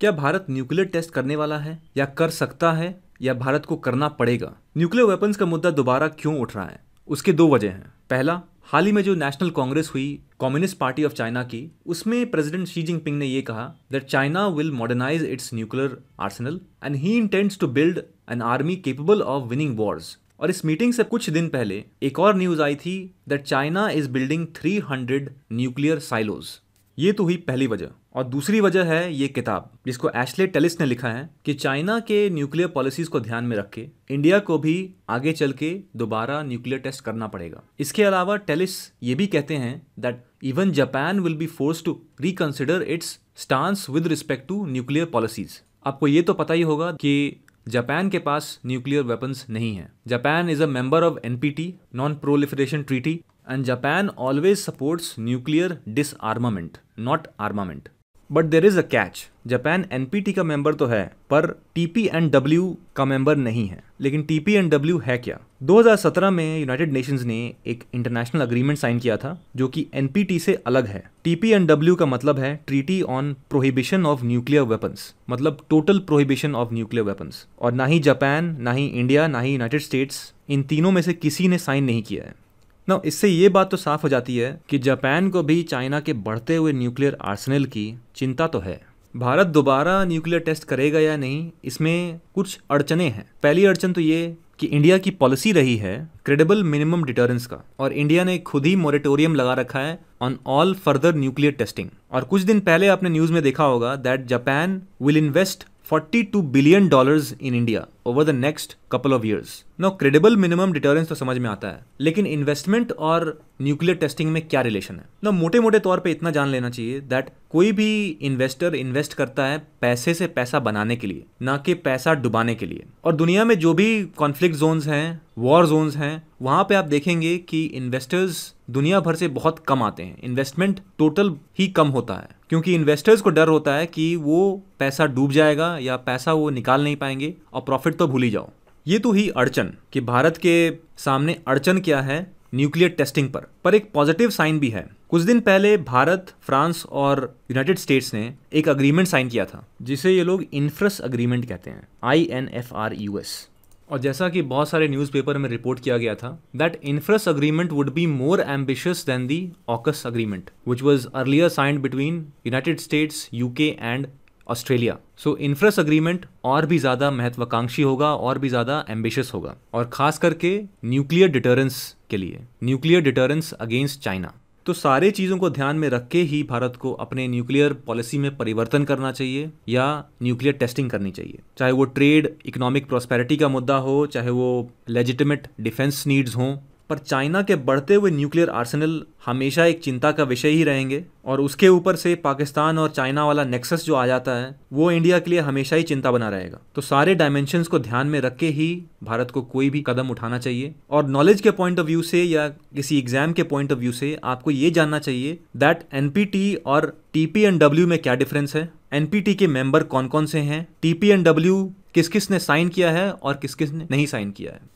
क्या Bharat nuclear test करने वाला है या कर सकता है या भारत को करना पड़ेगा न्यूक्लियर वेपन्स का मुद्दा दोबारा क्यों उठ रहा है उसके दो वजह हैं पहला हाल ही में जो नेशनल कांग्रेस हुई कम्युनिस्ट पार्टी ऑफ चाइना की उसमें प्रेसिडेंट शी जिनपिंग ने यह कहा that China will modernize its nuclear arsenal and he intends to build an army capable of winning wars और इस मीटिंग से कुछ दिन पहले एक और न्यूज आई थी that China is building 300 nuclear silos ये तो हुई पहली वजह और दूसरी वजह है ये किताब जिसको एशले टेलिस ने लिखा है कि चाइना के न्यूक्लियर पॉलिसीज को ध्यान में रख के इंडिया को भी आगे चल के दोबारा न्यूक्लियर टेस्ट करना पड़ेगा इसके अलावा टेलिस ये भी कहते हैं that even Japan will be forced to reconsider its stance with respect to nuclear policies आपको ये तो पता ही होगा कि जापान के पास न्यूक्लियर वेपन्स नहीं है Japan is a member of NPT non proliferation treaty and always support nuclear dis disarmament, not armament but there is a catch Japan NPT का मेंबर तो है पर टीपी एंड डब्ल्यू का मेंबर नहीं है लेकिन टीपी एंड डब्ल्यू है क्या 2017 में यूनाइटेड नेशंस ने एक इंटरनेशनल अग्रीमेंट साइन किया था जो कि एनपीटी से अलग है टीपी एंड डब्ल्यू का मतलब है treaty on prohibition of nuclear weapons मतलब total prohibition of nuclear weapons और ना ही जापान ना ही इंडिया ना ही यूनाइटेड स्टेट्स इन तीनों में से किसी ने साइन नहीं किया है ना इससे ये बात तो साफ हो जाती है कि जापान को भी चाइना के बढ़ते हुए न्यूक्लियर आर्सेनल की चिंता तो है भारत दोबारा न्यूक्लियर टेस्ट करेगा या नहीं इसमें कुछ अड़चने हैं पहली अड़चन तो ये कि इंडिया की पॉलिसी रही है क्रेडिबल मिनिमम डिटरेंस का और इंडिया ने खुद ही मॉरेटोरियम लगा रखा है on all further nuclear testing और कुछ दिन पहले आपने न्यूज में देखा होगा that Japan will invest 42 billion dollars in India over the next couple of years no credible minimum deterrence तो समझ में आता है लेकिन इन्वेस्टमेंट और न्यूक्लियर टेस्टिंग में क्या रिलेशन है ना मोटे मोटे तौर पे इतना जान लेना चाहिए दैट कोई भी इन्वेस्टर इन्वेस्ट करता है पैसे से पैसा बनाने के लिए ना कि पैसा डुबाने के लिए और दुनिया में जो भी कॉन्फ्लिक्ट जोन्स हैं वॉर जोन्स हैं वहाँ पे आप देखेंगे कि इन्वेस्टर्स दुनिया भर से बहुत कम आते हैं इन्वेस्टमेंट टोटल ही कम होता है क्योंकि इन्वेस्टर्स को डर होता है कि वो पैसा डूब जाएगा या पैसा वो निकाल नहीं पाएंगे और प्रॉफिट तो भूल ही जाओ ये तो ही अड़चन कि भारत के सामने अड़चन क्या है न्यूक्लियर टेस्टिंग पर पर एक पॉजिटिव साइन भी है कुछ दिन पहले भारत फ्रांस और यूनाइटेड स्टेट्स ने एक अग्रीमेंट साइन किया था जिसे ये लोग इन्फ्रस अग्रीमेंट कहते हैं I N F R U S और जैसा कि बहुत सारे न्यूज़पेपर में रिपोर्ट किया गया था that INFRUS agreement would be more ambitious than the AUKUS agreement which was earlier signed between United States UK and Australia so INFRUS agreement और भी ज़्यादा महत्वाकांक्षी होगा और भी ज़्यादा एम्बिशियस होगा और खास करके न्यूक्लियर डिटरेंस के लिए न्यूक्लियर डिटरेंस अगेंस्ट चाइना तो सारे चीज़ों को ध्यान में रख के ही भारत को अपने न्यूक्लियर पॉलिसी में परिवर्तन करना चाहिए या न्यूक्लियर टेस्टिंग करनी चाहिए चाहे वो ट्रेड इकोनॉमिक प्रॉस्पेरिटी का मुद्दा हो चाहे वो लेजिटिमेट डिफेंस नीड्स हों पर चाइना के बढ़ते हुए न्यूक्लियर आर्सेनल हमेशा एक चिंता का विषय ही रहेंगे और उसके ऊपर से पाकिस्तान और चाइना वाला नेक्सस जो आ जाता है वो इंडिया के लिए हमेशा ही चिंता बना रहेगा तो सारे डायमेंशंस को ध्यान में रख के ही भारत को कोई भी कदम उठाना चाहिए और नॉलेज के पॉइंट ऑफ व्यू से या किसी एग्जाम के पॉइंट ऑफ व्यू से आपको ये जानना चाहिए दैट एनपीटी और टीपी एंड डब्ल्यू में क्या डिफरेंस है एनपीटी के मेंबर कौन कौन से हैं टीपी एंड डब्ल्यू किस किस ने साइन किया है और किस किस ने नहीं साइन किया है